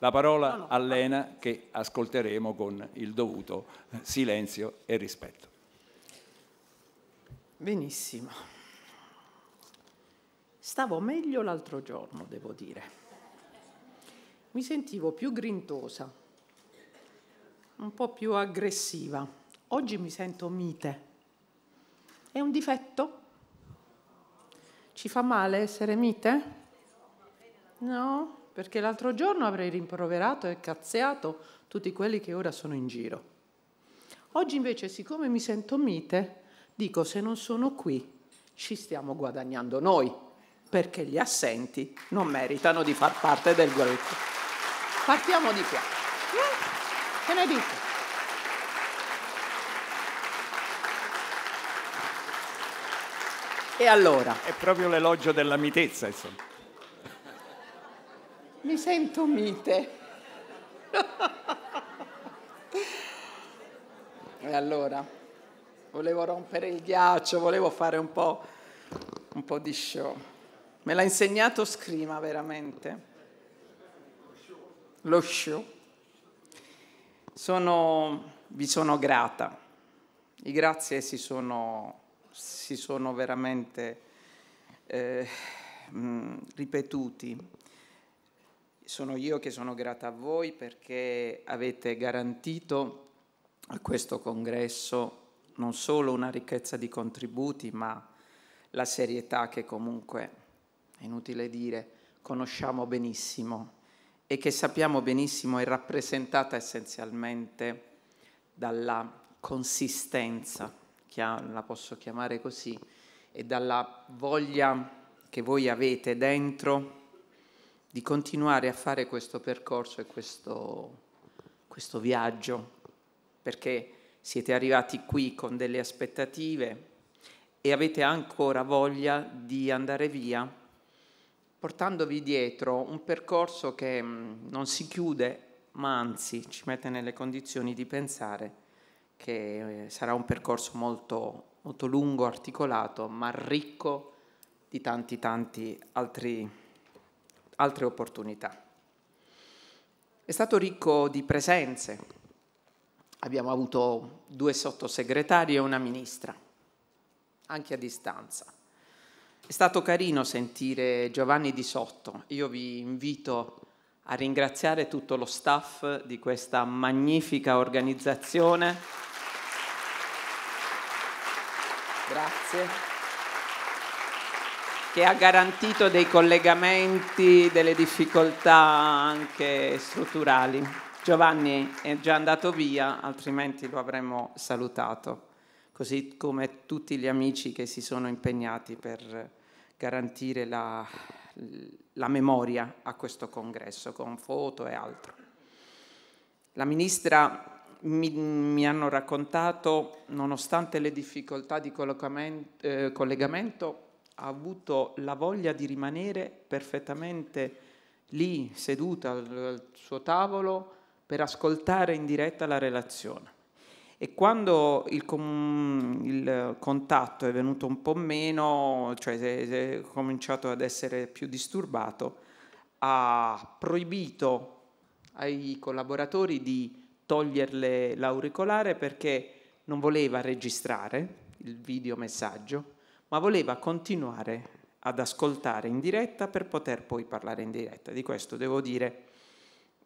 La parola no, no, all'ENA che ascolteremo con il dovuto eh, silenzio e rispetto. Benissimo. Stavo meglio l'altro giorno, devo dire. Mi sentivo più grintosa, un po' più aggressiva. Oggi mi sento mite. È un difetto? Ci fa male essere mite? No? perché l'altro giorno avrei rimproverato e cazziato tutti quelli che ora sono in giro. Oggi invece, siccome mi sento mite, dico se non sono qui, ci stiamo guadagnando noi, perché gli assenti non meritano di far parte del gruppo. Partiamo di qua. Che ne dite? E allora? È proprio l'elogio della mitezza, insomma. Mi sento mite. e allora, volevo rompere il ghiaccio, volevo fare un po', un po di show. Me l'ha insegnato Scrima veramente. Lo show. Sono, vi sono grata. I grazie si sono, si sono veramente eh, mh, ripetuti sono io che sono grata a voi perché avete garantito a questo congresso non solo una ricchezza di contributi, ma la serietà che comunque, è inutile dire, conosciamo benissimo e che sappiamo benissimo è rappresentata essenzialmente dalla consistenza, la posso chiamare così, e dalla voglia che voi avete dentro di continuare a fare questo percorso e questo, questo viaggio, perché siete arrivati qui con delle aspettative e avete ancora voglia di andare via, portandovi dietro un percorso che mm, non si chiude, ma anzi ci mette nelle condizioni di pensare che eh, sarà un percorso molto, molto lungo, articolato, ma ricco di tanti tanti altri altre opportunità. È stato ricco di presenze. Abbiamo avuto due sottosegretari e una ministra, anche a distanza. È stato carino sentire Giovanni Di Sotto. Io vi invito a ringraziare tutto lo staff di questa magnifica organizzazione. Grazie che ha garantito dei collegamenti, delle difficoltà anche strutturali. Giovanni è già andato via, altrimenti lo avremmo salutato, così come tutti gli amici che si sono impegnati per garantire la, la memoria a questo congresso, con foto e altro. La ministra mi, mi hanno raccontato, nonostante le difficoltà di eh, collegamento ha avuto la voglia di rimanere perfettamente lì, seduta al suo tavolo, per ascoltare in diretta la relazione. E quando il, com- il contatto è venuto un po' meno, cioè è cominciato ad essere più disturbato, ha proibito ai collaboratori di toglierle l'auricolare perché non voleva registrare il videomessaggio ma voleva continuare ad ascoltare in diretta per poter poi parlare in diretta. Di questo devo dire,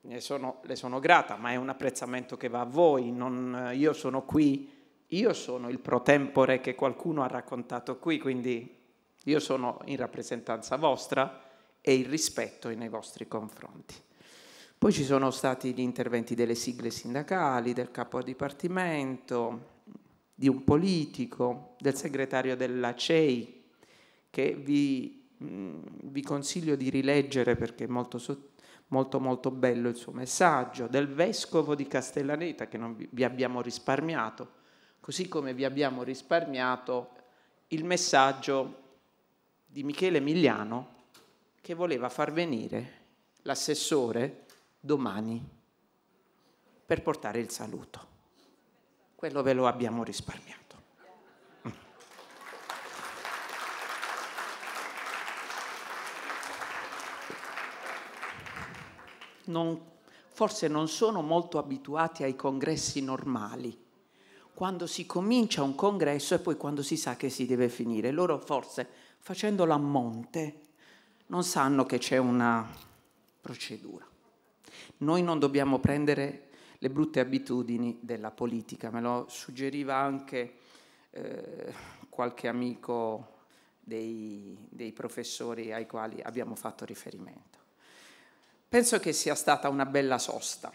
ne sono, le sono grata, ma è un apprezzamento che va a voi, non, io sono qui, io sono il pro tempore che qualcuno ha raccontato qui, quindi io sono in rappresentanza vostra e il rispetto è nei vostri confronti. Poi ci sono stati gli interventi delle sigle sindacali, del capo dipartimento, di un politico, del segretario della CEI, che vi, mm, vi consiglio di rileggere perché è molto, molto, molto bello il suo messaggio, del vescovo di Castellaneta che non vi abbiamo risparmiato, così come vi abbiamo risparmiato il messaggio di Michele Emiliano che voleva far venire l'assessore domani per portare il saluto quello ve lo abbiamo risparmiato. Non, forse non sono molto abituati ai congressi normali, quando si comincia un congresso e poi quando si sa che si deve finire. Loro forse facendolo a monte non sanno che c'è una procedura. Noi non dobbiamo prendere le brutte abitudini della politica. Me lo suggeriva anche eh, qualche amico dei, dei professori ai quali abbiamo fatto riferimento. Penso che sia stata una bella sosta,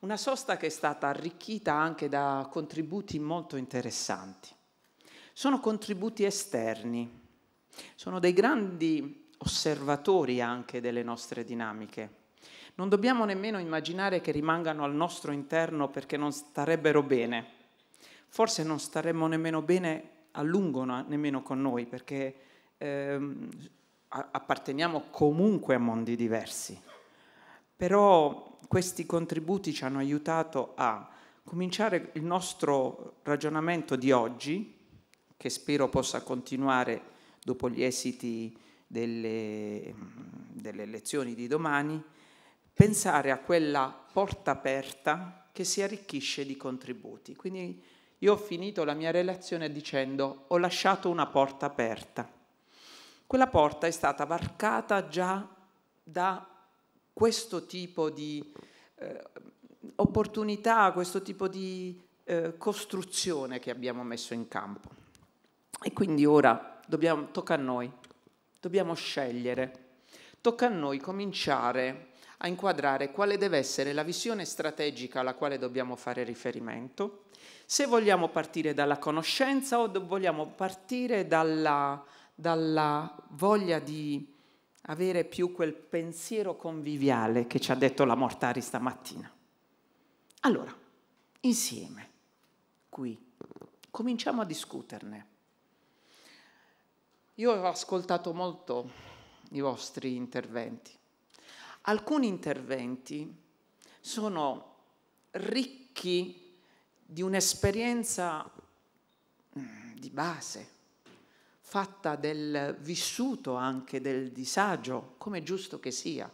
una sosta che è stata arricchita anche da contributi molto interessanti. Sono contributi esterni, sono dei grandi osservatori anche delle nostre dinamiche non dobbiamo nemmeno immaginare che rimangano al nostro interno perché non starebbero bene. Forse non staremmo nemmeno bene a lungo, nemmeno con noi, perché ehm, apparteniamo comunque a mondi diversi. Però questi contributi ci hanno aiutato a cominciare il nostro ragionamento di oggi, che spero possa continuare dopo gli esiti delle, delle lezioni di domani, pensare a quella porta aperta che si arricchisce di contributi. Quindi io ho finito la mia relazione dicendo ho lasciato una porta aperta. Quella porta è stata varcata già da questo tipo di eh, opportunità, questo tipo di eh, costruzione che abbiamo messo in campo. E quindi ora dobbiamo, tocca a noi, dobbiamo scegliere, tocca a noi cominciare a inquadrare quale deve essere la visione strategica alla quale dobbiamo fare riferimento, se vogliamo partire dalla conoscenza o vogliamo partire dalla, dalla voglia di avere più quel pensiero conviviale che ci ha detto la Mortari stamattina. Allora, insieme, qui, cominciamo a discuterne. Io ho ascoltato molto i vostri interventi Alcuni interventi sono ricchi di un'esperienza mm, di base, fatta del vissuto anche del disagio, come è giusto che sia.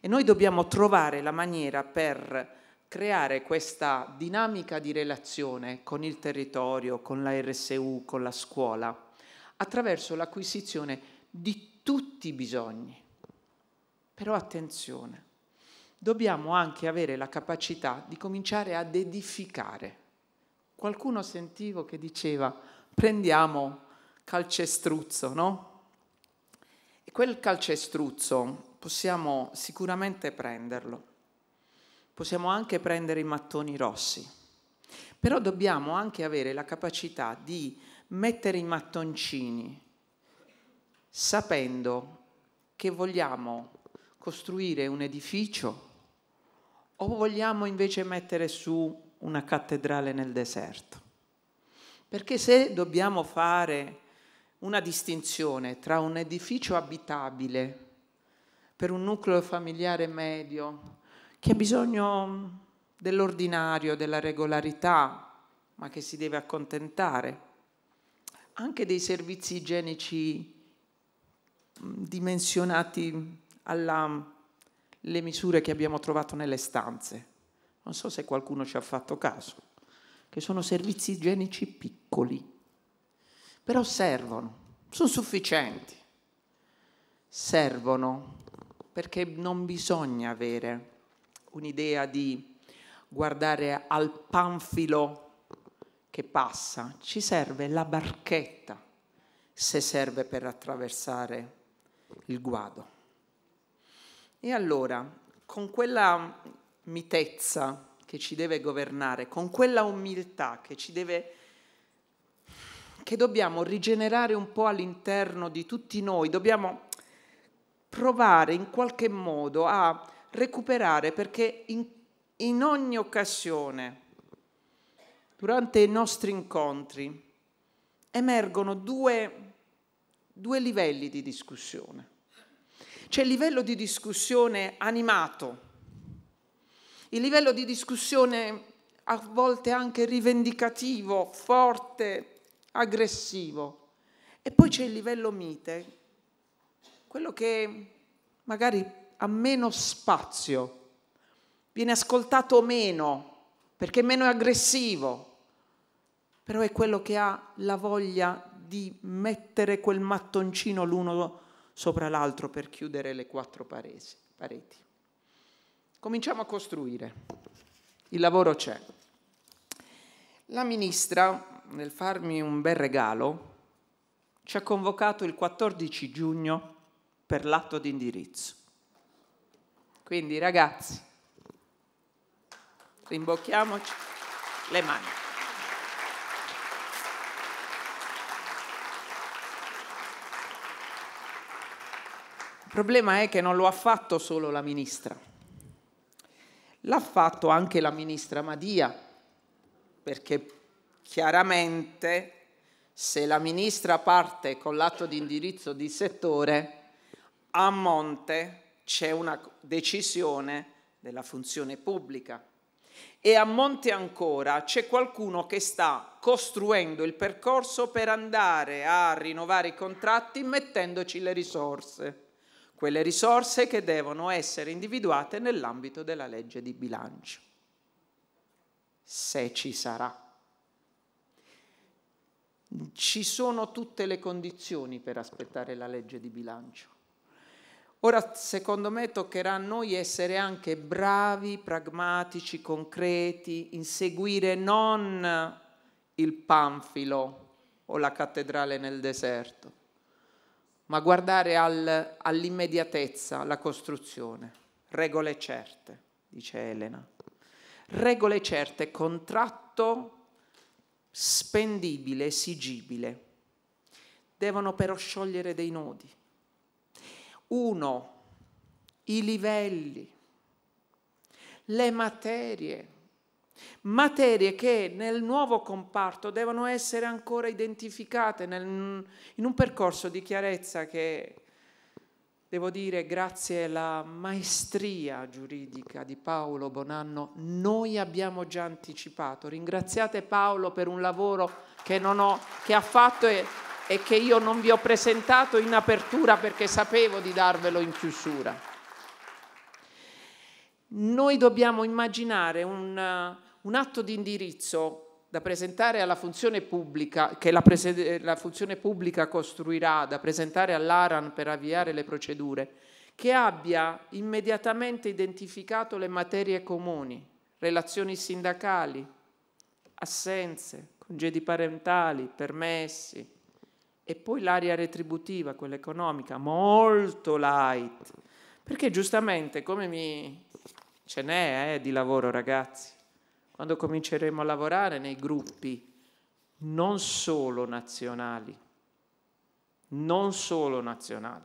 E noi dobbiamo trovare la maniera per creare questa dinamica di relazione con il territorio, con la RSU, con la scuola, attraverso l'acquisizione di tutti i bisogni però attenzione, dobbiamo anche avere la capacità di cominciare ad edificare. Qualcuno sentivo che diceva prendiamo calcestruzzo, no? E quel calcestruzzo possiamo sicuramente prenderlo, possiamo anche prendere i mattoni rossi, però dobbiamo anche avere la capacità di mettere i mattoncini sapendo che vogliamo costruire un edificio o vogliamo invece mettere su una cattedrale nel deserto? Perché se dobbiamo fare una distinzione tra un edificio abitabile per un nucleo familiare medio che ha bisogno dell'ordinario, della regolarità, ma che si deve accontentare, anche dei servizi igienici dimensionati alle misure che abbiamo trovato nelle stanze. Non so se qualcuno ci ha fatto caso, che sono servizi igienici piccoli, però servono, sono sufficienti. Servono perché non bisogna avere un'idea di guardare al panfilo che passa, ci serve la barchetta se serve per attraversare il guado. E allora, con quella mitezza che ci deve governare, con quella umiltà che ci deve che dobbiamo rigenerare un po' all'interno di tutti noi, dobbiamo provare in qualche modo a recuperare perché in, in ogni occasione, durante i nostri incontri, emergono due, due livelli di discussione c'è il livello di discussione animato, il livello di discussione a volte anche rivendicativo, forte, aggressivo. E poi c'è il livello mite, quello che magari ha meno spazio, viene ascoltato meno, perché è meno aggressivo, però è quello che ha la voglia di mettere quel mattoncino l'uno sopra l'altro per chiudere le quattro paresi, pareti. Cominciamo a costruire, il lavoro c'è. La ministra, nel farmi un bel regalo, ci ha convocato il 14 giugno per l'atto di indirizzo. Quindi ragazzi, rimbocchiamoci le mani. Il problema è che non lo ha fatto solo la ministra, l'ha fatto anche la ministra Madia, perché chiaramente se la ministra parte con l'atto di indirizzo di settore, a monte c'è una decisione della funzione pubblica e a monte ancora c'è qualcuno che sta costruendo il percorso per andare a rinnovare i contratti mettendoci le risorse quelle risorse che devono essere individuate nell'ambito della legge di bilancio, se ci sarà. Ci sono tutte le condizioni per aspettare la legge di bilancio. Ora, secondo me, toccherà a noi essere anche bravi, pragmatici, concreti, inseguire non il panfilo o la cattedrale nel deserto, ma guardare al, all'immediatezza, alla costruzione. Regole certe, dice Elena. Regole certe, contratto spendibile, esigibile. Devono però sciogliere dei nodi. Uno, i livelli, le materie materie che nel nuovo comparto devono essere ancora identificate nel, in un percorso di chiarezza che devo dire grazie alla maestria giuridica di Paolo Bonanno noi abbiamo già anticipato. Ringraziate Paolo per un lavoro che, ho, che ha fatto e, e che io non vi ho presentato in apertura perché sapevo di darvelo in chiusura noi dobbiamo immaginare un, eh, un atto di indirizzo da presentare alla funzione pubblica, che la, la, funzione pubblica costruirà, da presentare all'ARAN per avviare le procedure, che abbia immediatamente identificato le materie comuni, relazioni sindacali, assenze, congedi parentali, permessi e poi l'area retributiva, quella economica, molto light, perché giustamente, come mi... ce n'è eh, di lavoro ragazzi, quando cominceremo a lavorare nei gruppi non solo nazionali, non solo nazionali,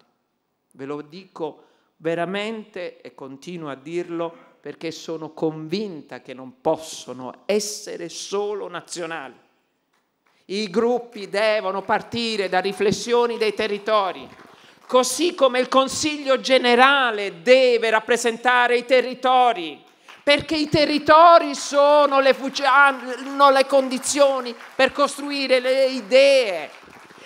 ve lo dico veramente e continuo a dirlo perché sono convinta che non possono essere solo nazionali. I gruppi devono partire da riflessioni dei territori così come il Consiglio generale deve rappresentare i territori, perché i territori sono le, hanno le condizioni per costruire le idee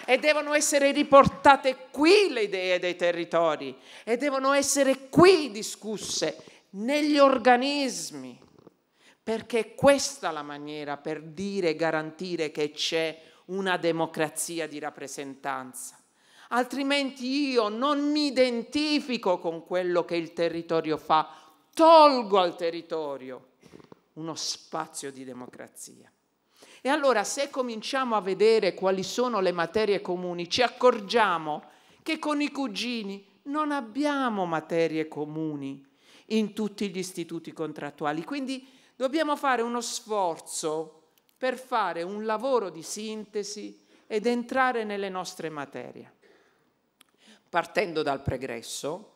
e devono essere riportate qui le idee dei territori e devono essere qui discusse negli organismi, perché è questa la maniera per dire e garantire che c'è una democrazia di rappresentanza altrimenti io non mi identifico con quello che il territorio fa, tolgo al territorio uno spazio di democrazia. E allora se cominciamo a vedere quali sono le materie comuni, ci accorgiamo che con i cugini non abbiamo materie comuni in tutti gli istituti contrattuali. Quindi dobbiamo fare uno sforzo per fare un lavoro di sintesi ed entrare nelle nostre materie partendo dal pregresso,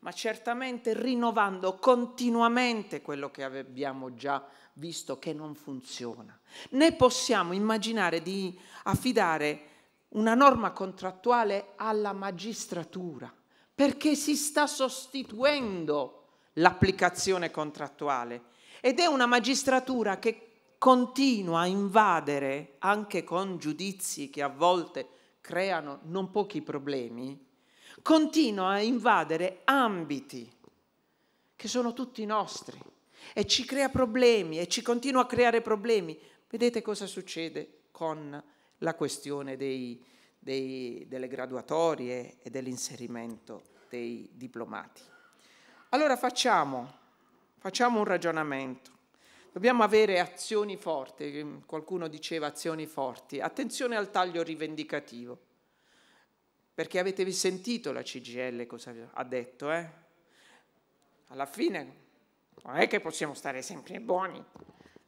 ma certamente rinnovando continuamente quello che abbiamo già visto che non funziona. Né possiamo immaginare di affidare una norma contrattuale alla magistratura, perché si sta sostituendo l'applicazione contrattuale ed è una magistratura che continua a invadere anche con giudizi che a volte creano non pochi problemi continua a invadere ambiti che sono tutti nostri e ci crea problemi e ci continua a creare problemi. Vedete cosa succede con la questione dei, dei, delle graduatorie e dell'inserimento dei diplomati. Allora facciamo, facciamo un ragionamento. Dobbiamo avere azioni forti, qualcuno diceva azioni forti, attenzione al taglio rivendicativo perché avete sentito la CGL cosa ha detto, eh? Alla fine non è che possiamo stare sempre buoni,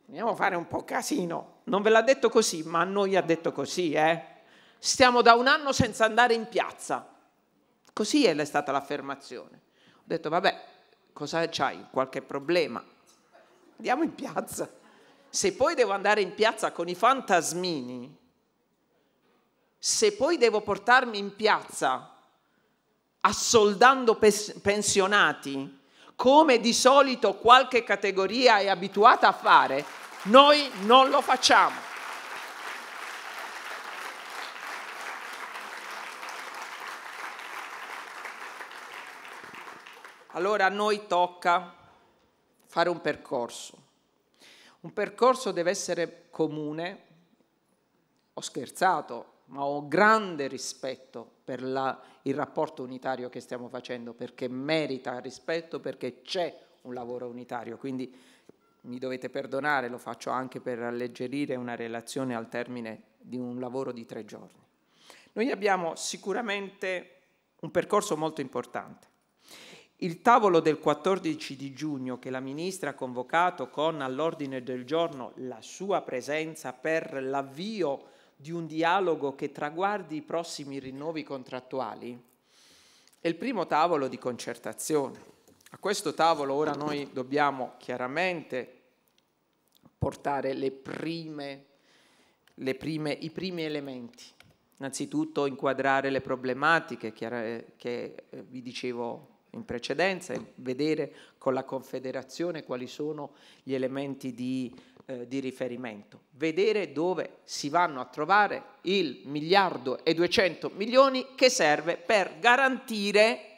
dobbiamo fare un po' casino. Non ve l'ha detto così, ma a noi ha detto così, eh? Stiamo da un anno senza andare in piazza. Così è stata l'affermazione. Ho detto, vabbè, cosa c'hai? Qualche problema? Andiamo in piazza. Se poi devo andare in piazza con i fantasmini, se poi devo portarmi in piazza assoldando pensionati, come di solito qualche categoria è abituata a fare, noi non lo facciamo. Allora a noi tocca fare un percorso. Un percorso deve essere comune. Ho scherzato, ma ho grande rispetto per la, il rapporto unitario che stiamo facendo, perché merita rispetto, perché c'è un lavoro unitario. Quindi mi dovete perdonare, lo faccio anche per alleggerire una relazione al termine di un lavoro di tre giorni. Noi abbiamo sicuramente un percorso molto importante. Il tavolo del 14 di giugno che la ministra ha convocato con all'ordine del giorno la sua presenza per l'avvio di un dialogo che traguardi i prossimi rinnovi contrattuali è il primo tavolo di concertazione. A questo tavolo ora noi dobbiamo chiaramente portare le prime, le prime, i primi elementi. Innanzitutto inquadrare le problematiche che eh, vi dicevo in precedenza e vedere con la Confederazione quali sono gli elementi di eh, di riferimento, vedere dove si vanno a trovare il miliardo e 200 milioni che serve per garantire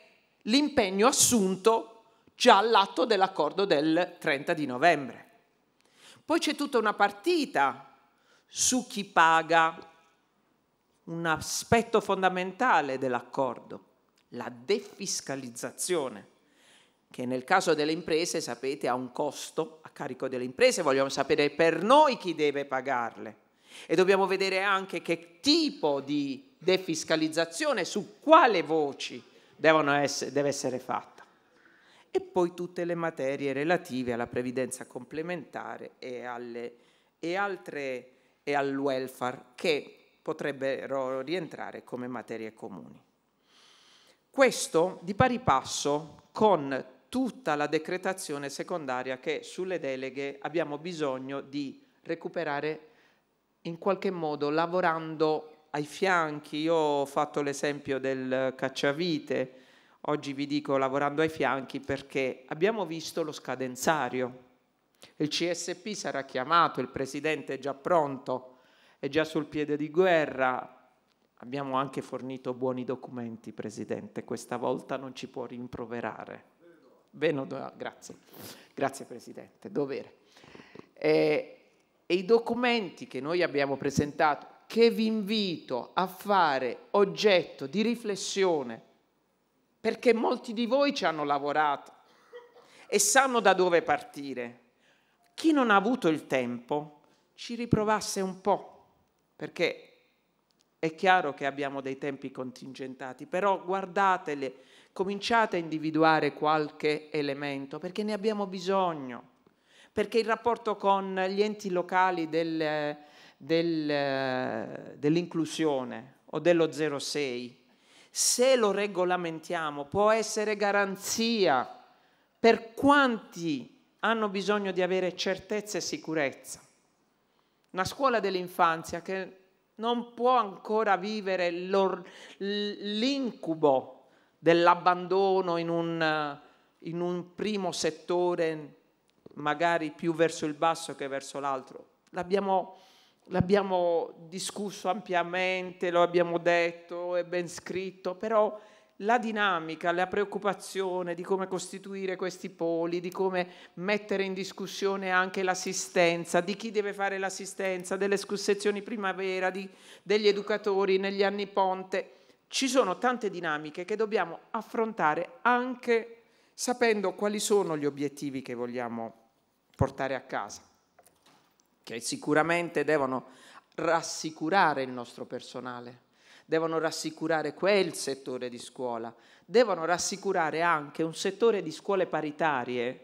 l'impegno assunto già all'atto dell'accordo del 30 di novembre. Poi c'è tutta una partita su chi paga un aspetto fondamentale dell'accordo, la defiscalizzazione che nel caso delle imprese, sapete, ha un costo a carico delle imprese, vogliamo sapere per noi chi deve pagarle e dobbiamo vedere anche che tipo di defiscalizzazione su quale voci essere, deve essere fatta. E poi tutte le materie relative alla previdenza complementare e, alle, e, altre, e al welfare che potrebbero rientrare come materie comuni. Questo di pari passo con tutta la decretazione secondaria che sulle deleghe abbiamo bisogno di recuperare in qualche modo lavorando ai fianchi. Io ho fatto l'esempio del cacciavite, oggi vi dico lavorando ai fianchi perché abbiamo visto lo scadenzario. Il CSP sarà chiamato, il presidente è già pronto, è già sul piede di guerra. Abbiamo anche fornito buoni documenti, presidente, questa volta non ci può rimproverare. Veneto, grazie, grazie Presidente, dovere. E, eh, e i documenti che noi abbiamo presentato, che vi invito a fare oggetto di riflessione, perché molti di voi ci hanno lavorato e sanno da dove partire. Chi non ha avuto il tempo ci riprovasse un po', perché è chiaro che abbiamo dei tempi contingentati, però guardatele cominciate a individuare qualche elemento perché ne abbiamo bisogno, perché il rapporto con gli enti locali del, del, dell'inclusione o dello 06, se lo regolamentiamo, può essere garanzia per quanti hanno bisogno di avere certezza e sicurezza. Una scuola dell'infanzia che non può ancora vivere l'incubo dell'abbandono in un, eh, in un primo settore magari più verso il basso che verso l'altro. L'abbiamo, l'abbiamo, discusso ampiamente, lo abbiamo detto, è ben scritto, però la dinamica, la preoccupazione di come costituire questi poli, di come mettere in discussione anche l'assistenza, di chi deve fare l'assistenza, delle escursezioni primavera, di, degli educatori negli anni ponte, ci sono tante dinamiche che dobbiamo affrontare anche sapendo quali sono gli obiettivi che vogliamo portare a casa, che sicuramente devono rassicurare il nostro personale, devono rassicurare quel settore di scuola, devono rassicurare anche un settore di scuole paritarie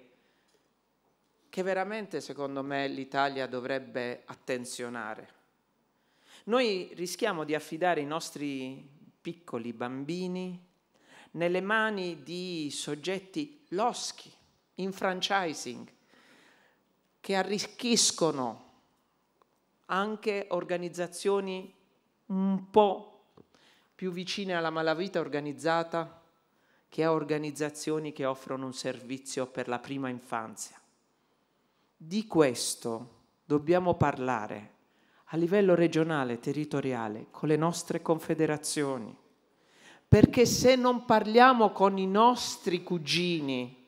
che veramente secondo me l'Italia dovrebbe attenzionare. Noi rischiamo di affidare i nostri piccoli bambini nelle mani di soggetti loschi, in franchising, che arricchiscono anche organizzazioni un po' più vicine alla malavita organizzata che a organizzazioni che offrono un servizio per la prima infanzia. Di questo dobbiamo parlare a livello regionale, territoriale, con le nostre confederazioni. Perché se non parliamo con i nostri cugini,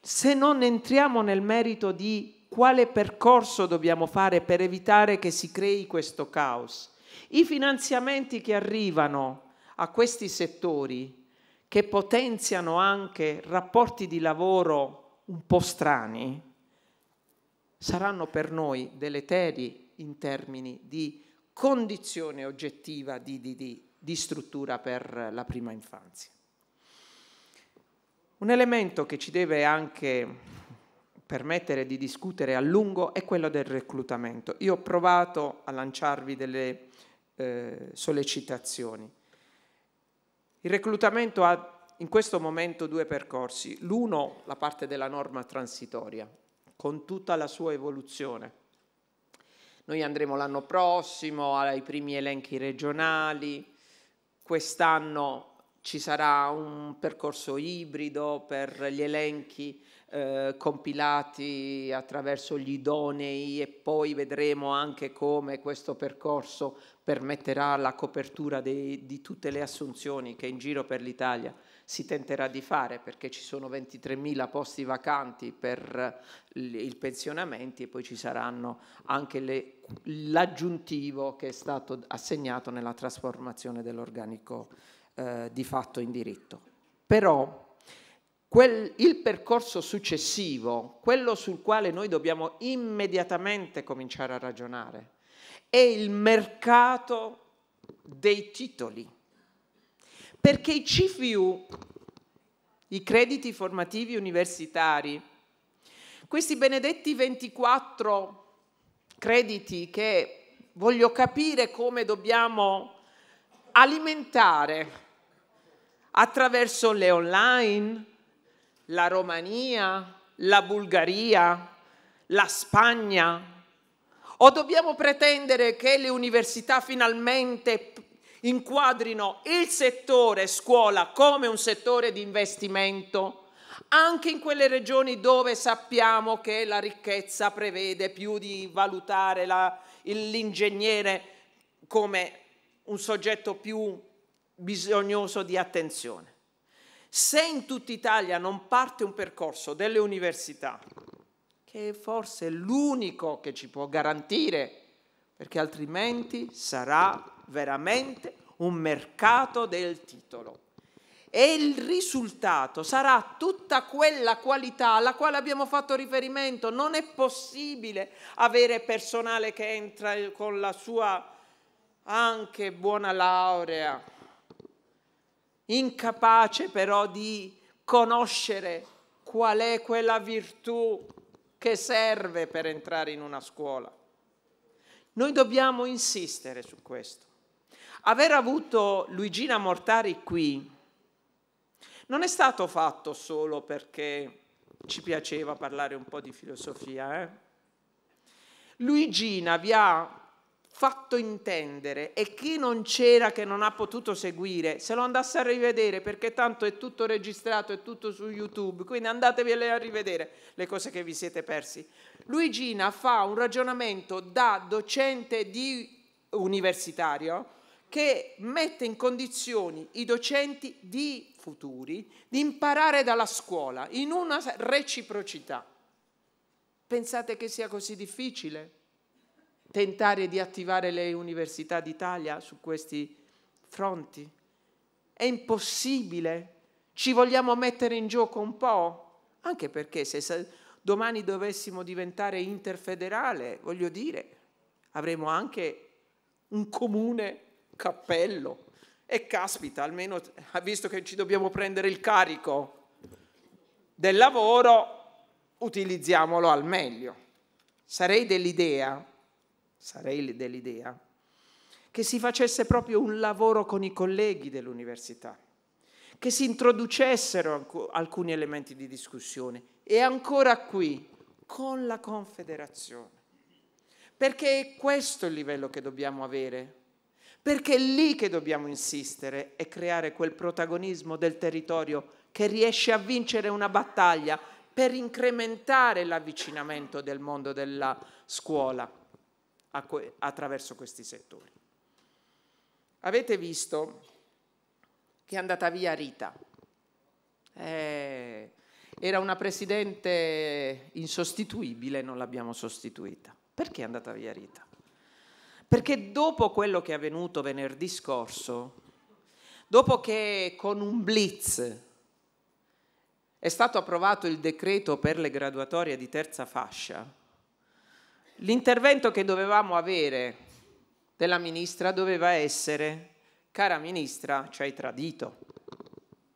se non entriamo nel merito di quale percorso dobbiamo fare per evitare che si crei questo caos, i finanziamenti che arrivano a questi settori, che potenziano anche rapporti di lavoro un po' strani, saranno per noi deleteri in termini di condizione oggettiva di, di, di, di struttura per la prima infanzia. Un elemento che ci deve anche permettere di discutere a lungo è quello del reclutamento. Io ho provato a lanciarvi delle eh, sollecitazioni. Il reclutamento ha in questo momento due percorsi. L'uno, la parte della norma transitoria, con tutta la sua evoluzione, noi andremo l'anno prossimo ai primi elenchi regionali, quest'anno ci sarà un percorso ibrido per gli elenchi eh, compilati attraverso gli idonei e poi vedremo anche come questo percorso permetterà la copertura dei, di tutte le assunzioni che in giro per l'Italia si tenterà di fare perché ci sono 23.000 posti vacanti per eh, i pensionamenti e poi ci saranno anche l'aggiuntivo che è stato assegnato nella trasformazione dell'organico eh, di fatto in diritto. Però Quel, il percorso successivo, quello sul quale noi dobbiamo immediatamente cominciare a ragionare, è il mercato dei titoli perché i CFU, i crediti formativi universitari, questi benedetti 24 crediti che voglio capire come dobbiamo alimentare attraverso le online, la Romania, la Bulgaria, la Spagna? O dobbiamo pretendere che le università finalmente inquadrino il settore scuola come un settore di investimento anche in quelle regioni dove sappiamo che la ricchezza prevede più di valutare l'ingegnere come un soggetto più bisognoso di attenzione. Se in tutta Italia non parte un percorso delle università, che è forse l'unico che ci può garantire, perché altrimenti sarà veramente un mercato del titolo. E il risultato sarà tutta quella qualità alla quale abbiamo fatto riferimento. Non è possibile avere personale che entra con la sua anche buona laurea, incapace però di conoscere qual è quella virtù che serve per entrare in una scuola. Noi dobbiamo insistere su questo. Aver avuto Luigina Mortari qui non è stato fatto solo perché ci piaceva parlare un po' di filosofia. Eh? Luigina vi ha fatto intendere e chi non c'era che non ha potuto seguire se lo andasse a rivedere perché tanto è tutto registrato, è tutto su YouTube, quindi andatevi a rivedere le cose che vi siete persi. Luigina fa un ragionamento da docente di universitario che mette in condizioni i docenti di futuri di imparare dalla scuola in una reciprocità. Pensate che sia così difficile tentare di attivare le università d'Italia su questi fronti? È impossibile? Ci vogliamo mettere in gioco un po'? Anche perché se domani dovessimo diventare interfederale, voglio dire, avremo anche un comune cappello. E caspita, almeno ha visto che ci dobbiamo prendere il carico del lavoro, utilizziamolo al meglio. Sarei dell'idea, sarei dell'idea che si facesse proprio un lavoro con i colleghi dell'università, che si introducessero alcuni elementi di discussione e ancora qui con la Confederazione. Perché è questo il livello che dobbiamo avere perché è lì che dobbiamo insistere e creare quel protagonismo del territorio che riesce a vincere una battaglia per incrementare l'avvicinamento del mondo della scuola attraverso questi settori. Avete visto che è andata via Rita. Eh, era una presidente insostituibile, non l'abbiamo sostituita. Perché è andata via Rita? Perché dopo quello che è avvenuto venerdì scorso, dopo che con un blitz è stato approvato il decreto per le graduatorie di terza fascia, l'intervento che dovevamo avere della ministra doveva essere, cara ministra, ci hai tradito,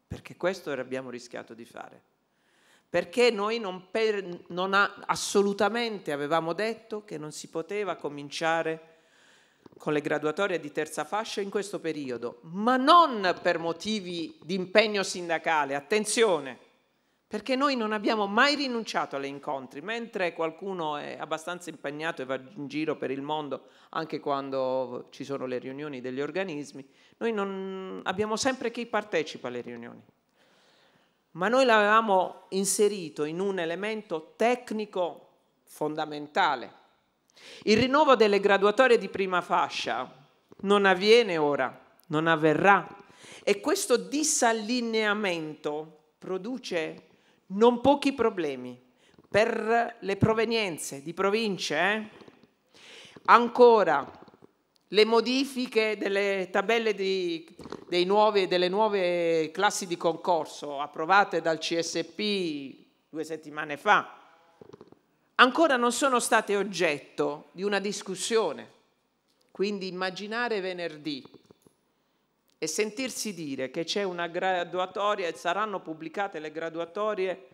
perché questo abbiamo rischiato di fare. Perché noi non, per, non ha, assolutamente avevamo detto che non si poteva cominciare a con le graduatorie di terza fascia in questo periodo, ma non per motivi di impegno sindacale, attenzione, perché noi non abbiamo mai rinunciato agli incontri, mentre qualcuno è abbastanza impegnato e va in giro per il mondo, anche quando ci sono le riunioni degli organismi, noi non, abbiamo sempre chi partecipa alle riunioni. Ma noi l'avevamo inserito in un elemento tecnico fondamentale, il rinnovo delle graduatorie di prima fascia non avviene ora, non avverrà. E questo disallineamento produce non pochi problemi per le provenienze di province. Eh? Ancora, le modifiche delle tabelle di, nuovi, delle nuove classi di concorso approvate dal CSP due settimane fa ancora non sono state oggetto di una discussione. Quindi immaginare venerdì e sentirsi dire che c'è una graduatoria e saranno pubblicate le graduatorie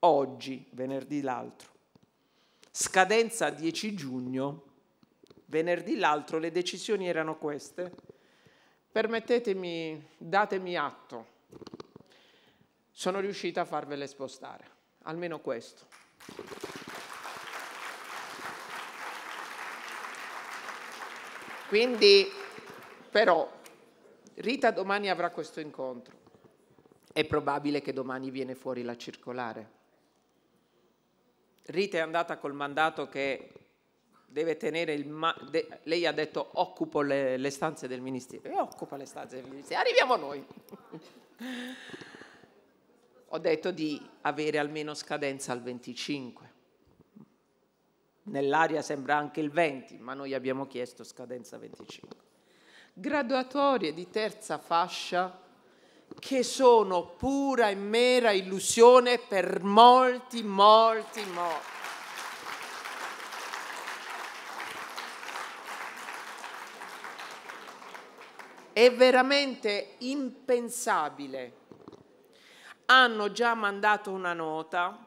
oggi, venerdì l'altro. Scadenza 10 giugno, venerdì l'altro, le decisioni erano queste. Permettetemi, datemi atto. Sono riuscita a farvele spostare, almeno questo. Quindi, però, Rita domani avrà questo incontro. È probabile che domani viene fuori la circolare. Rita è andata col mandato che deve tenere il... Ma- de- lei ha detto occupo le, le stanze del Ministero. E occupa le stanze del Ministero. Arriviamo noi. Ho detto di avere almeno scadenza al 25 nell'aria sembra anche il 20, ma noi abbiamo chiesto scadenza 25. Graduatorie di terza fascia che sono pura e mera illusione per molti, molti, molti. È veramente impensabile. Hanno già mandato una nota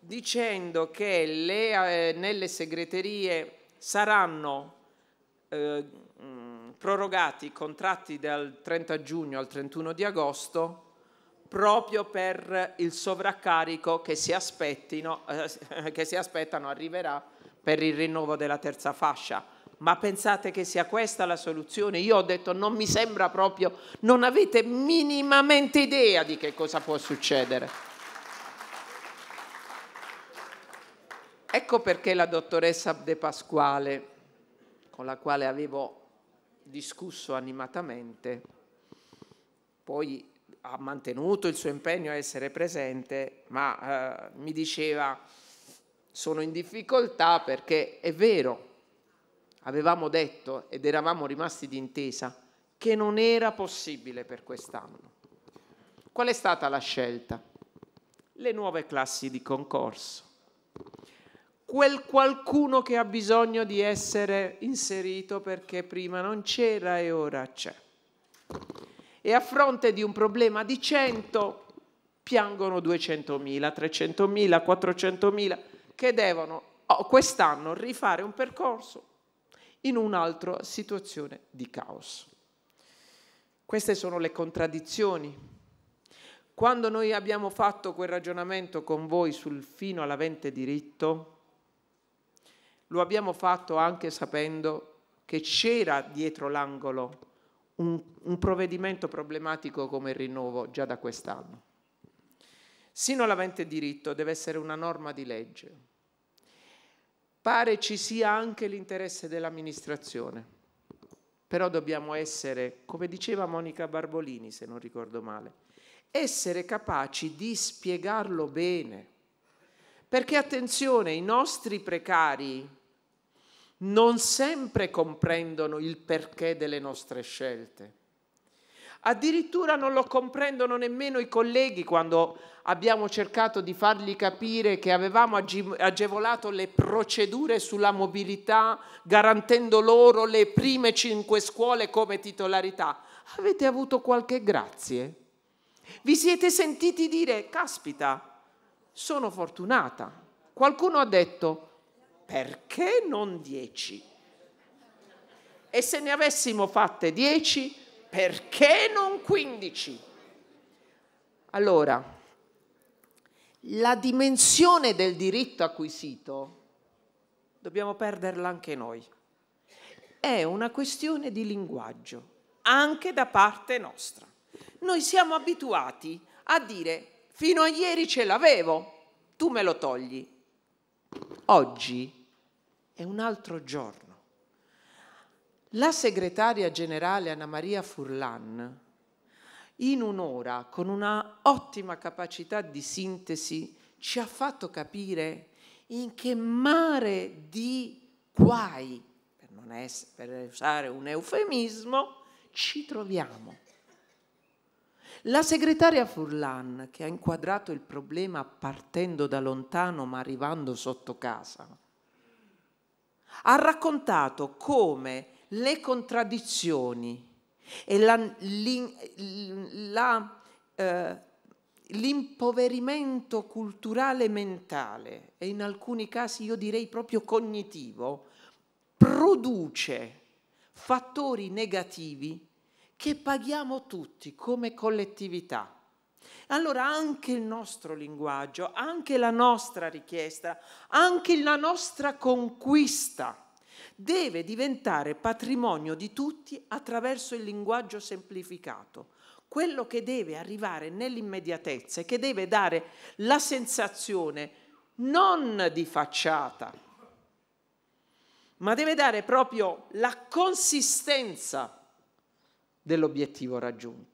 dicendo che le, eh, nelle segreterie saranno eh, prorogati i contratti dal 30 giugno al 31 di agosto proprio per il sovraccarico che si, eh, che si aspettano arriverà per il rinnovo della terza fascia. Ma pensate che sia questa la soluzione? Io ho detto non mi sembra proprio, non avete minimamente idea di che cosa può succedere. Ecco perché la dottoressa De Pasquale, con la quale avevo discusso animatamente, poi ha mantenuto il suo impegno a essere presente, ma eh, mi diceva sono in difficoltà perché è vero, avevamo detto ed eravamo rimasti d'intesa che non era possibile per quest'anno. Qual è stata la scelta? Le nuove classi di concorso quel qualcuno che ha bisogno di essere inserito perché prima non c'era e ora c'è. E a fronte di un problema di 100 piangono 200.000, 300.000, 400.000 che devono oh, quest'anno rifare un percorso in un'altra situazione di caos. Queste sono le contraddizioni. Quando noi abbiamo fatto quel ragionamento con voi sul fino all'avente diritto, lo abbiamo fatto anche sapendo che c'era dietro l'angolo un, un provvedimento problematico come il rinnovo già da quest'anno. Sino all'avente diritto deve essere una norma di legge. Pare ci sia anche l'interesse dell'amministrazione però dobbiamo essere, come diceva Monica Barbolini, se non ricordo male, essere capaci di spiegarlo bene. Perché attenzione, i nostri precari non sempre comprendono il perché delle nostre scelte. Addirittura non lo comprendono nemmeno i colleghi quando abbiamo cercato di fargli capire che avevamo agevolato le procedure sulla mobilità garantendo loro le prime cinque scuole come titolarità. Avete avuto qualche grazie? Vi siete sentiti dire, caspita, sono fortunata. Qualcuno ha detto, perché non dieci? E se ne avessimo fatte dieci, perché non quindici? Allora, la dimensione del diritto acquisito dobbiamo perderla anche noi. È una questione di linguaggio, anche da parte nostra. Noi siamo abituati a dire fino a ieri ce l'avevo, tu me lo togli. Oggi è un altro giorno. La segretaria generale Anna Maria Furlan, in un'ora, con una ottima capacità di sintesi, ci ha fatto capire in che mare di guai, per, essere, per usare un eufemismo, ci troviamo. La segretaria Furlan, che ha inquadrato il problema partendo da lontano ma arrivando sotto casa, ha raccontato come le contraddizioni e eh, l'impoverimento eh, culturale mentale, e in alcuni casi io direi proprio cognitivo, produce fattori negativi che paghiamo tutti come collettività. Allora anche il nostro linguaggio, anche la nostra richiesta, anche la nostra conquista deve diventare patrimonio di tutti attraverso il linguaggio semplificato quello che deve arrivare nell'immediatezza e che deve dare la sensazione non di facciata, ma deve dare proprio la consistenza dell'obiettivo raggiunto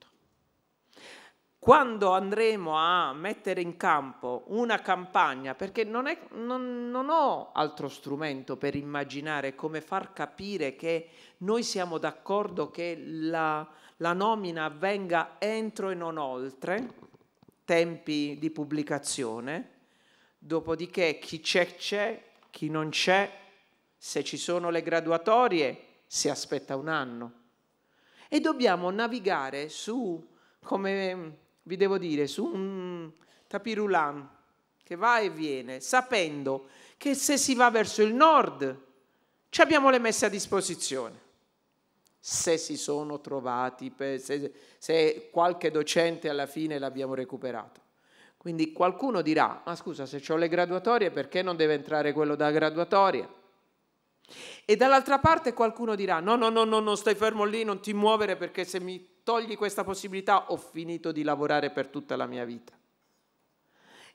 quando andremo a mettere in campo una campagna, perché non, è, non, non, ho altro strumento per immaginare come far capire che noi siamo d'accordo che la, la nomina avvenga entro e non oltre tempi di pubblicazione, dopodiché chi c'è c'è, chi non c'è, se ci sono le graduatorie si aspetta un anno. E dobbiamo navigare su come vi devo dire, su un tapirulan che va e viene, sapendo che se si va verso il nord ci abbiamo le messe a disposizione. Se si sono trovati, se, se qualche docente alla fine l'abbiamo recuperato. Quindi qualcuno dirà, ma scusa, se ho le graduatorie perché non deve entrare quello da graduatoria? E dall'altra parte qualcuno dirà, no, no, no, no, non stai fermo lì, non ti muovere perché se mi togli questa possibilità, ho finito di lavorare per tutta la mia vita.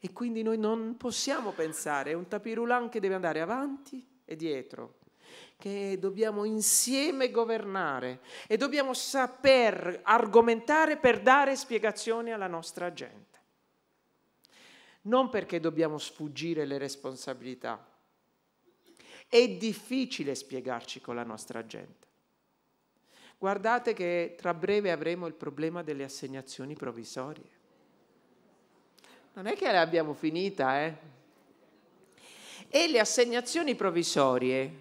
E quindi noi non possiamo pensare, è un tapirulan che deve andare avanti e dietro, che dobbiamo insieme governare e dobbiamo saper argomentare per dare spiegazioni alla nostra gente. Non perché dobbiamo sfuggire le responsabilità. È difficile spiegarci con la nostra gente. Guardate che tra breve avremo il problema delle assegnazioni provvisorie. Non è che abbiamo finita, eh? E le assegnazioni provvisorie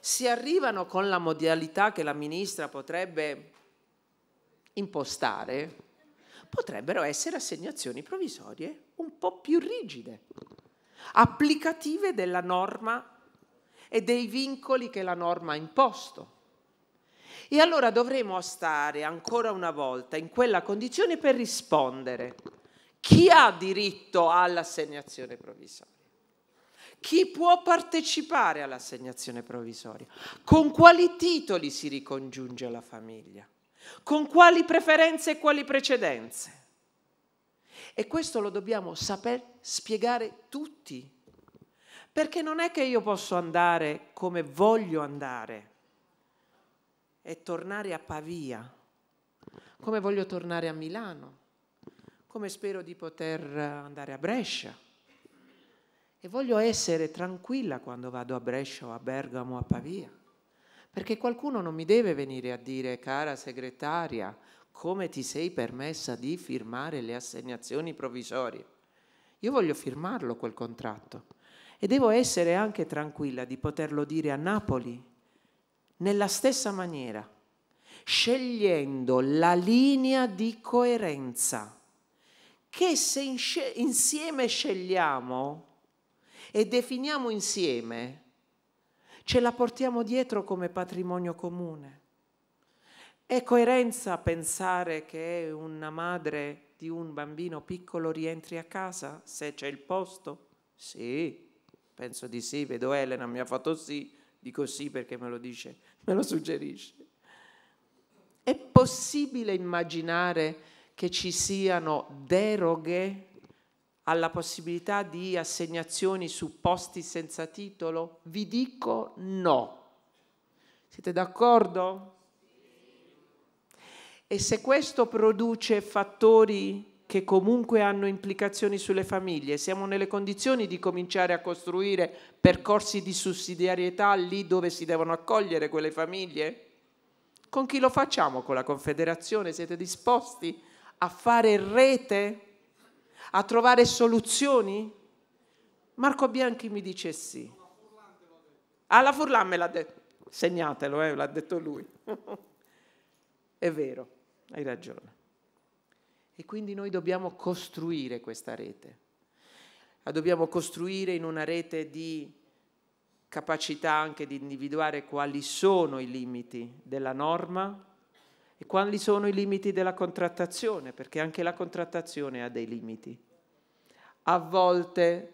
si arrivano con la modalità che la ministra potrebbe impostare, potrebbero essere assegnazioni provvisorie un po' più rigide, applicative della norma e dei vincoli che la norma ha imposto. E allora dovremo stare ancora una volta in quella condizione per rispondere. Chi ha diritto all'assegnazione provvisoria? Chi può partecipare all'assegnazione provvisoria? Con quali titoli si ricongiunge la famiglia? Con quali preferenze e quali precedenze? E questo lo dobbiamo saper spiegare tutti, perché non è che io posso andare come voglio andare è tornare a Pavia, come voglio tornare a Milano, come spero di poter andare a Brescia. E voglio essere tranquilla quando vado a Brescia o a Bergamo o a Pavia, perché qualcuno non mi deve venire a dire, cara segretaria, come ti sei permessa di firmare le assegnazioni provvisorie. Io voglio firmarlo quel contratto e devo essere anche tranquilla di poterlo dire a Napoli, nella stessa maniera, scegliendo la linea di coerenza che se insieme scegliamo e definiamo insieme, ce la portiamo dietro come patrimonio comune. È coerenza pensare che una madre di un bambino piccolo rientri a casa se c'è il posto? Sì, penso di sì, vedo Elena, mi ha fatto sì, dico sì perché me lo dice me lo suggerisce. È possibile immaginare che ci siano deroghe alla possibilità di assegnazioni su posti senza titolo? Vi dico no. Siete d'accordo? E se questo produce fattori che comunque hanno implicazioni sulle famiglie. Siamo nelle condizioni di cominciare a costruire percorsi di sussidiarietà lì dove si devono accogliere quelle famiglie? Con chi lo facciamo? Con la Confederazione? Siete disposti a fare rete? A trovare soluzioni? Marco Bianchi mi dice sì. Alla ah, Furlan me l'ha detto. Segnatelo, eh, l'ha detto lui. È vero, hai ragione. E quindi noi dobbiamo costruire questa rete. La dobbiamo costruire in una rete di capacità anche di individuare quali sono i limiti della norma e quali sono i limiti della contrattazione, perché anche la contrattazione ha dei limiti. A volte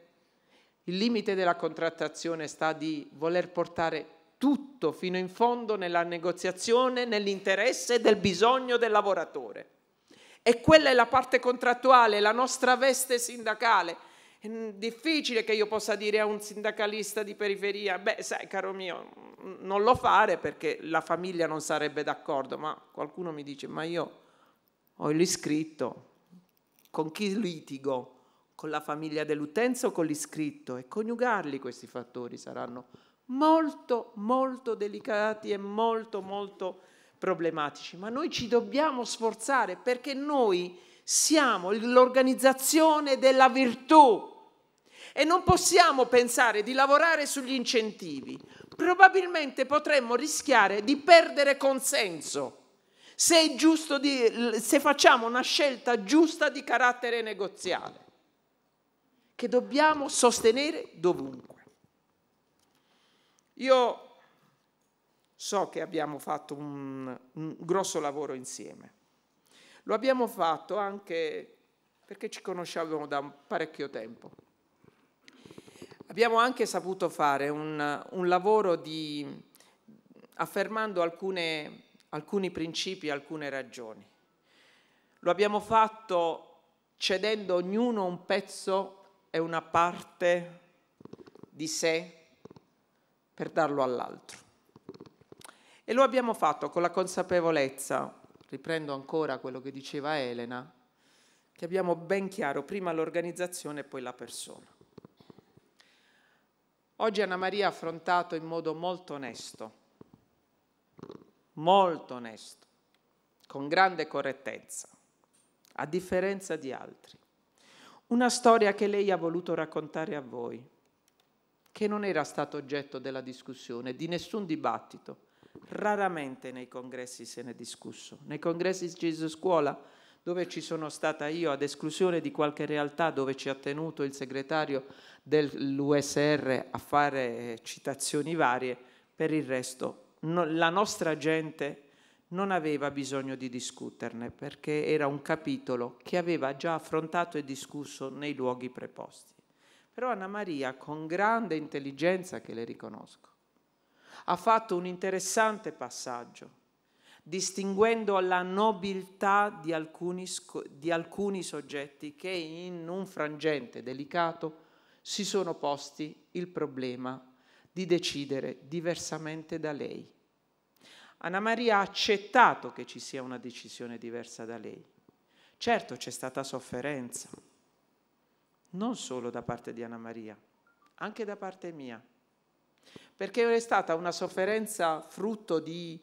il limite della contrattazione sta di voler portare tutto fino in fondo nella negoziazione, nell'interesse del bisogno del lavoratore. E quella è la parte contrattuale, la nostra veste sindacale. È difficile che io possa dire a un sindacalista di periferia, beh sai caro mio, non lo fare perché la famiglia non sarebbe d'accordo, ma qualcuno mi dice, ma io ho l'iscritto, con chi litigo? Con la famiglia dell'utenza o con l'iscritto? E coniugarli questi fattori saranno molto, molto delicati e molto, molto problematici, ma noi ci dobbiamo sforzare perché noi siamo l'organizzazione della virtù e non possiamo pensare di lavorare sugli incentivi. Probabilmente potremmo rischiare di perdere consenso se, di, se facciamo una scelta giusta di carattere negoziale, che dobbiamo sostenere dovunque. Io so che abbiamo fatto un, un grosso lavoro insieme. Lo abbiamo fatto anche perché ci conoscevamo da parecchio tempo. Abbiamo anche saputo fare un, un lavoro di, affermando alcune, alcuni principi, alcune ragioni. Lo abbiamo fatto cedendo ognuno un pezzo e una parte di sé per darlo all'altro. E lo abbiamo fatto con la consapevolezza, riprendo ancora quello che diceva Elena, che abbiamo ben chiaro prima l'organizzazione e poi la persona. Oggi Anna Maria ha affrontato in modo molto onesto, molto onesto, con grande correttezza, a differenza di altri. Una storia che lei ha voluto raccontare a voi, che non era stata oggetto della discussione, di nessun dibattito Raramente nei congressi se ne è discusso. Nei congressi Gesù Scuola, dove ci sono stata io, ad esclusione di qualche realtà dove ci ha tenuto il segretario dell'USR a fare eh, citazioni varie, per il resto no, la nostra gente non aveva bisogno di discuterne perché era un capitolo che aveva già affrontato e discusso nei luoghi preposti. Però Anna Maria, con grande intelligenza che le riconosco, ha fatto un interessante passaggio, distinguendo la nobiltà di alcuni, di alcuni soggetti che in un frangente delicato si sono posti il problema di decidere diversamente da lei. Anna Maria ha accettato che ci sia una decisione diversa da lei. Certo c'è stata sofferenza, non solo da parte di Anna Maria, anche da parte mia perché è stata una sofferenza frutto di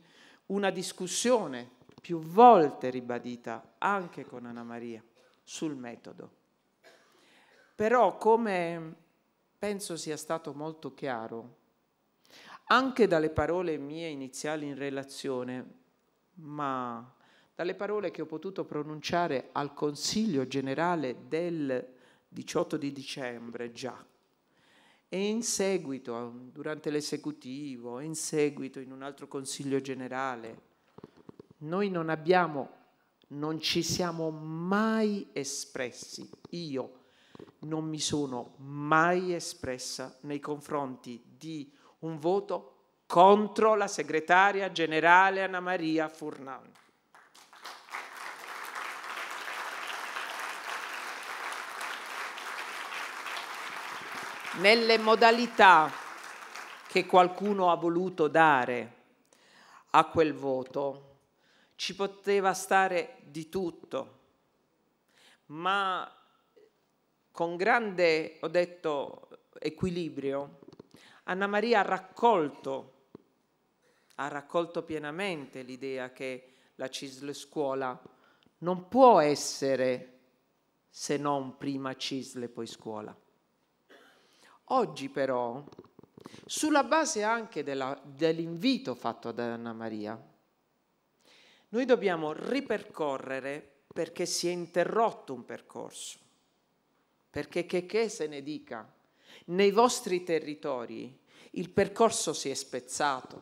una discussione più volte ribadita anche con Anna Maria sul metodo. Però come penso sia stato molto chiaro, anche dalle parole mie iniziali in relazione, ma dalle parole che ho potuto pronunciare al Consiglio generale del 18 di dicembre già, e in seguito, durante l'esecutivo, e in seguito in un altro consiglio generale, noi non abbiamo, non ci siamo mai espressi. Io non mi sono mai espressa nei confronti di un voto contro la segretaria generale Anna Maria Furnano. nelle modalità che qualcuno ha voluto dare a quel voto ci poteva stare di tutto, ma con grande, ho detto, equilibrio, Anna Maria ha raccolto, ha raccolto pienamente l'idea che la CISL scuola non può essere se non prima CISL e poi scuola. Oggi però, sulla base anche della, dell'invito fatto ad Anna Maria, noi dobbiamo ripercorrere perché si è interrotto un percorso, perché che, che se ne dica, nei vostri territori il percorso si è spezzato,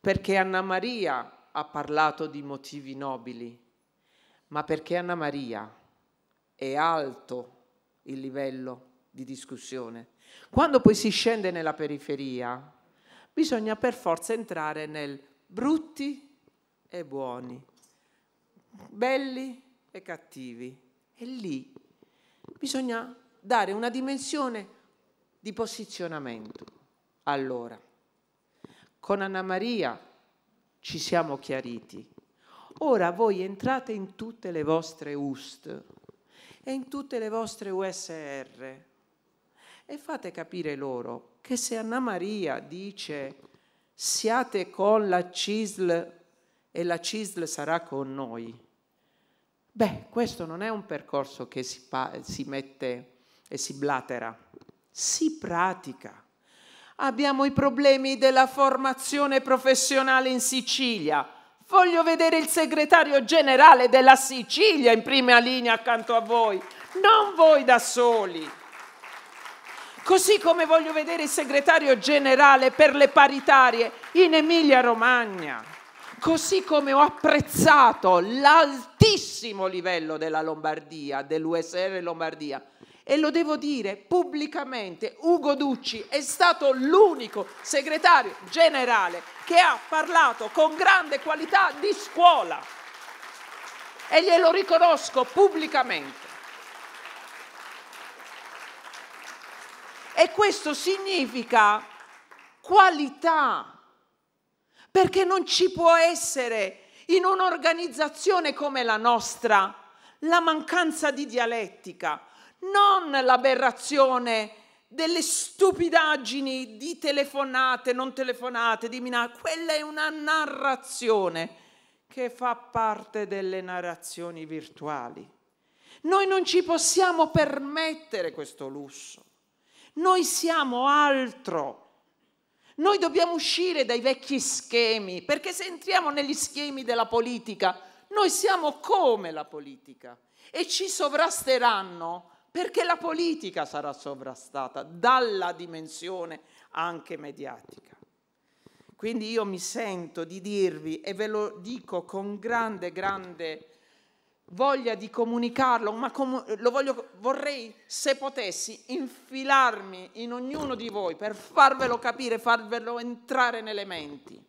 perché Anna Maria ha parlato di motivi nobili, ma perché Anna Maria è alto il livello di discussione. Quando poi si scende nella periferia, bisogna per forza entrare nel brutti e buoni, belli e cattivi. E lì bisogna dare una dimensione di posizionamento. Allora, con Anna Maria ci siamo chiariti. Ora voi entrate in tutte le vostre UST e in tutte le vostre USR e fate capire loro che se Anna Maria dice siate con la CISL e la CISL sarà con noi, beh, questo non è un percorso che si, si mette e si blatera, si pratica. Abbiamo i problemi della formazione professionale in Sicilia. Voglio vedere il segretario generale della Sicilia in prima linea accanto a voi, non voi da soli. Così come voglio vedere il segretario generale per le paritarie in Emilia Romagna. Così come ho apprezzato l'altissimo livello della Lombardia, dell'USR Lombardia. E lo devo dire pubblicamente, Ugo Ducci è stato l'unico segretario generale che ha parlato con grande qualità di scuola. E glielo riconosco pubblicamente. E questo significa qualità, perché non ci può essere in un'organizzazione come la nostra la mancanza di dialettica, non l'aberrazione delle stupidaggini di telefonate, non telefonate, di minacce. Quella è una narrazione che fa parte delle narrazioni virtuali. Noi non ci possiamo permettere questo lusso. Noi siamo altro. Noi dobbiamo uscire dai vecchi schemi, perché se entriamo negli schemi della politica, noi siamo come la politica e ci sovrasteranno perché la politica sarà sovrastata dalla dimensione anche mediatica. Quindi io mi sento di dirvi e ve lo dico con grande, grande voglia di comunicarlo, ma comu- voglio, vorrei, se potessi, infilarmi in ognuno di voi per farvelo capire, farvelo entrare nelle menti.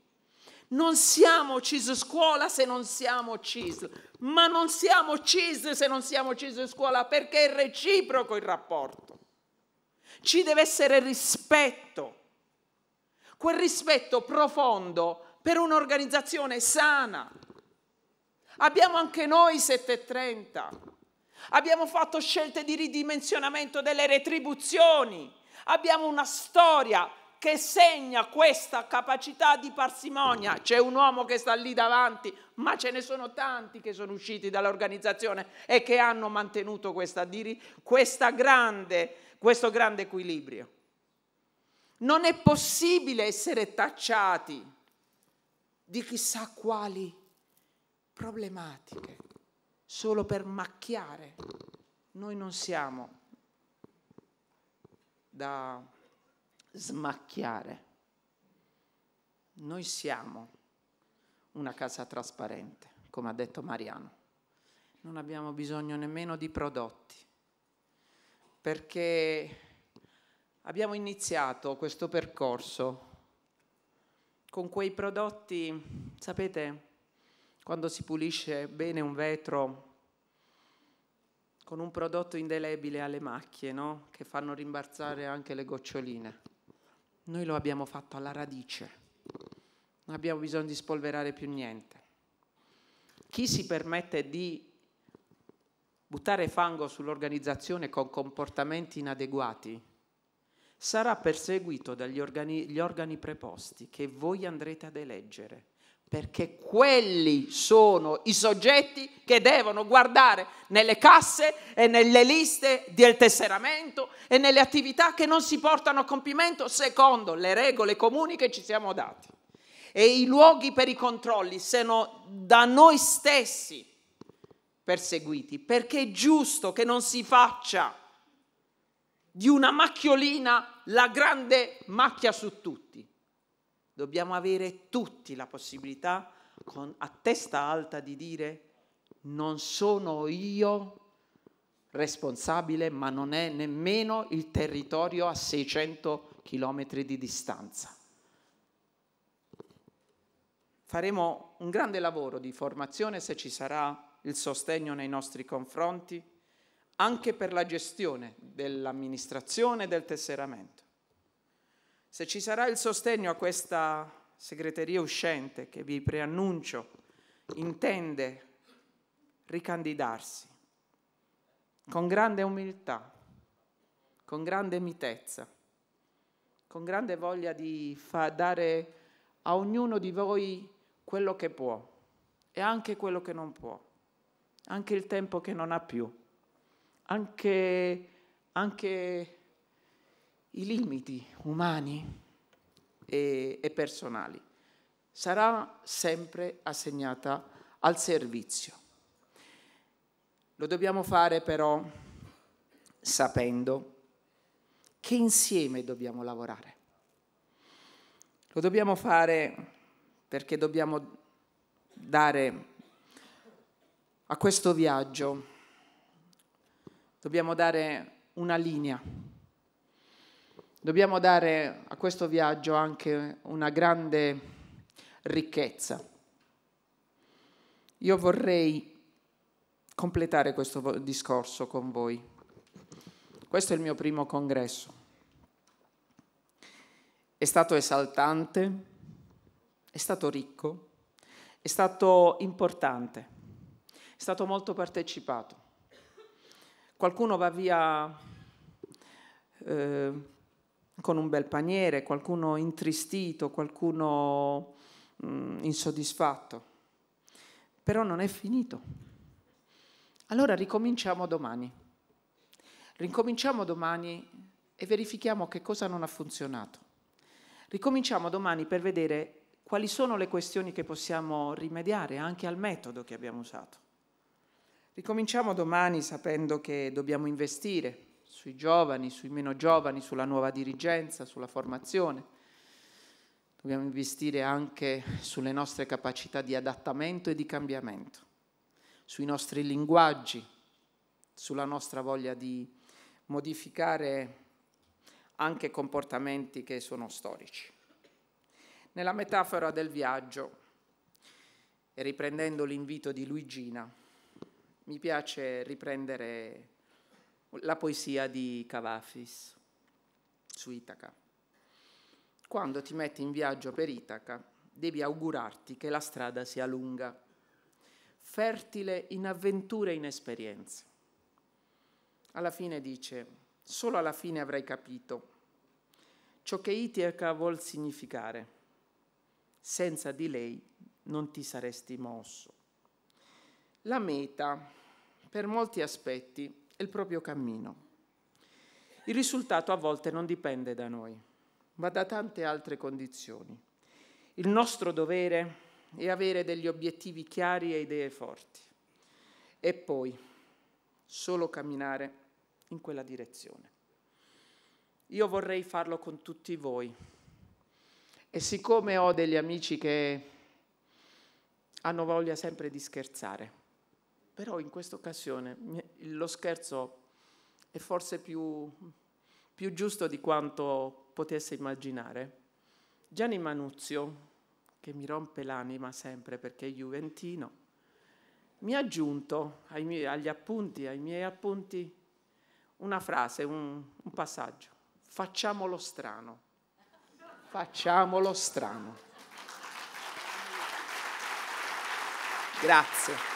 Non siamo CIS scuola se non siamo CIS, ma non siamo CIS se non siamo CIS scuola perché è reciproco il rapporto. Ci deve essere rispetto, quel rispetto profondo per un'organizzazione sana, Abbiamo anche noi 7.30. Abbiamo fatto scelte di ridimensionamento delle retribuzioni. Abbiamo una storia che segna questa capacità di parsimonia. C'è un uomo che sta lì davanti, ma ce ne sono tanti che sono usciti dall'organizzazione e che hanno mantenuto questa, questa grande, questo grande equilibrio. Non è possibile essere tacciati di chissà quali problematiche, solo per macchiare. Noi non siamo da smacchiare, noi siamo una casa trasparente, come ha detto Mariano. Non abbiamo bisogno nemmeno di prodotti, perché abbiamo iniziato questo percorso con quei prodotti, sapete, quando si pulisce bene un vetro con un prodotto indelebile alle macchie, no? che fanno rimbalzare anche le goccioline. Noi lo abbiamo fatto alla radice, non abbiamo bisogno di spolverare più niente. Chi si permette di buttare fango sull'organizzazione con comportamenti inadeguati sarà perseguito dagli organi, organi preposti che voi andrete ad eleggere perché quelli sono i soggetti che devono guardare nelle casse e nelle liste del tesseramento e nelle attività che non si portano a compimento secondo le regole comuni che ci siamo dati. E i luoghi per i controlli sono da noi stessi perseguiti, perché è giusto che non si faccia di una macchiolina la grande macchia su tutti Dobbiamo avere tutti la possibilità con, a testa alta di dire non sono io responsabile, ma non è nemmeno il territorio a 600 km di distanza. Faremo un grande lavoro di formazione se ci sarà il sostegno nei nostri confronti, anche per la gestione dell'amministrazione e del tesseramento. Se ci sarà il sostegno a questa segreteria uscente che vi preannuncio, intende ricandidarsi con grande umiltà, con grande mitezza, con grande voglia di dare a ognuno di voi quello che può e anche quello che non può, anche il tempo che non ha più, anche, anche i limiti umani e, e personali. Sarà sempre assegnata al servizio. Lo dobbiamo fare però sapendo che insieme dobbiamo lavorare. Lo dobbiamo fare perché dobbiamo dare a questo viaggio, dobbiamo dare una linea dobbiamo dare a questo viaggio anche una grande ricchezza. Io vorrei completare questo discorso con voi. Questo è il mio primo congresso. È stato esaltante, è stato ricco, è stato importante, è stato molto partecipato. Qualcuno va via eh, con un bel paniere, qualcuno intristito, qualcuno mh, mm, insoddisfatto. Però non è finito. Allora ricominciamo domani. Ricominciamo domani e verifichiamo che cosa non ha funzionato. Ricominciamo domani per vedere quali sono le questioni che possiamo rimediare anche al metodo che abbiamo usato. Ricominciamo domani sapendo che dobbiamo investire sui giovani, sui meno giovani, sulla nuova dirigenza, sulla formazione. Dobbiamo investire anche sulle nostre capacità di adattamento e di cambiamento, sui nostri linguaggi, sulla nostra voglia di modificare anche comportamenti che sono storici. Nella metafora del viaggio, e riprendendo l'invito di Luigina, mi piace riprendere la poesia di Cavafis su Itaca. Quando ti metti in viaggio per Itaca, devi augurarti che la strada sia lunga, fertile in avventure e in esperienze. Alla fine dice, solo alla fine avrai capito ciò che Itaca vuol significare. Senza di lei non ti saresti mosso. La meta, per molti aspetti, e il proprio cammino. Il risultato a volte non dipende da noi, ma da tante altre condizioni. Il nostro dovere è avere degli obiettivi chiari e idee forti e poi solo camminare in quella direzione. Io vorrei farlo con tutti voi e siccome ho degli amici che hanno voglia sempre di scherzare, però in questa occasione lo scherzo è forse più, più giusto di quanto potesse immaginare. Gianni Manuzio, che mi rompe l'anima sempre perché è juventino, mi ha aggiunto miei, agli appunti, ai miei appunti, una frase, un, un passaggio. lo strano. Facciamo lo strano. Grazie.